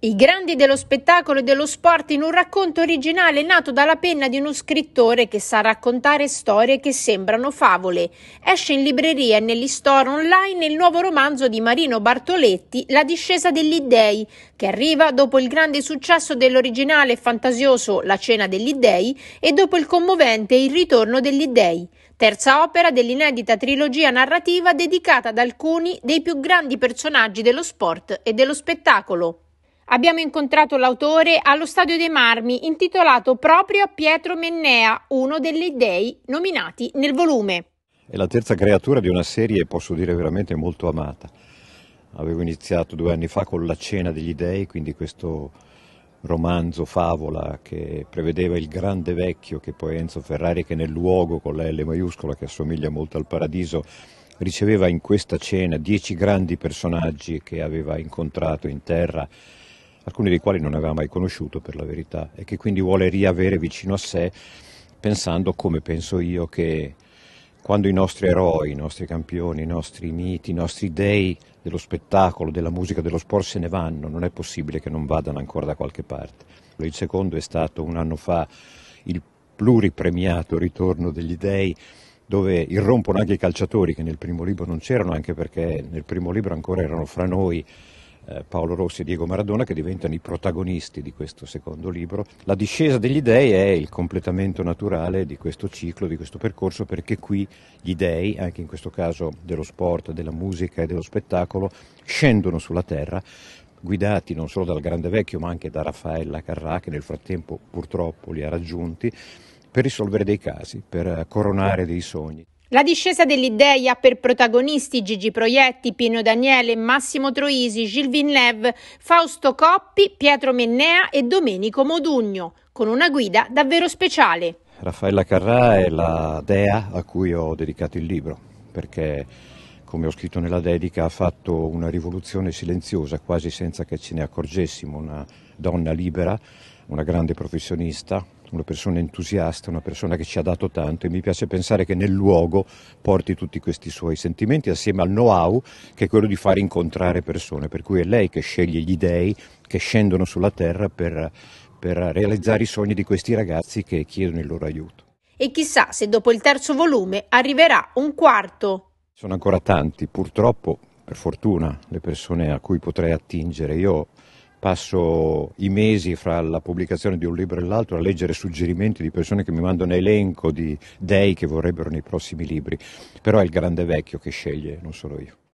I grandi dello spettacolo e dello sport in un racconto originale nato dalla penna di uno scrittore che sa raccontare storie che sembrano favole. Esce in libreria e negli store online il nuovo romanzo di Marino Bartoletti, La discesa degli dèi, che arriva dopo il grande successo dell'originale fantasioso La cena degli dèi e dopo il commovente Il ritorno degli dèi. terza opera dell'inedita trilogia narrativa dedicata ad alcuni dei più grandi personaggi dello sport e dello spettacolo. Abbiamo incontrato l'autore allo Stadio dei Marmi, intitolato proprio a Pietro Mennea, uno degli dei nominati nel volume. È la terza creatura di una serie, posso dire, veramente molto amata. Avevo iniziato due anni fa con La cena degli dei, quindi questo romanzo, favola che prevedeva il grande vecchio che poi Enzo Ferrari, che nel luogo con la L maiuscola che assomiglia molto al paradiso, riceveva in questa cena dieci grandi personaggi che aveva incontrato in terra alcuni dei quali non aveva mai conosciuto per la verità e che quindi vuole riavere vicino a sé pensando come penso io che quando i nostri eroi, i nostri campioni, i nostri miti, i nostri dei dello spettacolo, della musica, dello sport se ne vanno, non è possibile che non vadano ancora da qualche parte. Il secondo è stato un anno fa il pluripremiato ritorno degli dei dove irrompono anche i calciatori che nel primo libro non c'erano, anche perché nel primo libro ancora erano fra noi eh, Paolo Rossi e Diego Maradona che diventano i protagonisti di questo secondo libro. La discesa degli dei è il completamento naturale di questo ciclo, di questo percorso, perché qui gli dei, anche in questo caso dello sport, della musica e dello spettacolo, scendono sulla terra guidati non solo dal grande vecchio ma anche da Raffaella Carrà che nel frattempo purtroppo li ha raggiunti per risolvere dei casi, per coronare dei sogni. La discesa dell'Idea per protagonisti Gigi Proietti, Pino Daniele, Massimo Troisi, Gilles Villeneuve, Fausto Coppi, Pietro Mennea e Domenico Modugno, con una guida davvero speciale. Raffaella Carrà è la dea a cui ho dedicato il libro, perché come ho scritto nella dedica, ha fatto una rivoluzione silenziosa, quasi senza che ce ne accorgessimo, una donna libera, una grande professionista, una persona entusiasta, una persona che ci ha dato tanto e mi piace pensare che nel luogo porti tutti questi suoi sentimenti assieme al know-how che è quello di far incontrare persone, per cui è lei che sceglie gli dei che scendono sulla terra per, per realizzare i sogni di questi ragazzi che chiedono il loro aiuto. E chissà se dopo il terzo volume arriverà un quarto. Sono ancora tanti, purtroppo, per fortuna, le persone a cui potrei attingere. Io passo i mesi fra la pubblicazione di un libro e l'altro a leggere suggerimenti di persone che mi mandano elenco di dei che vorrebbero nei prossimi libri, però è il grande vecchio che sceglie, non solo io.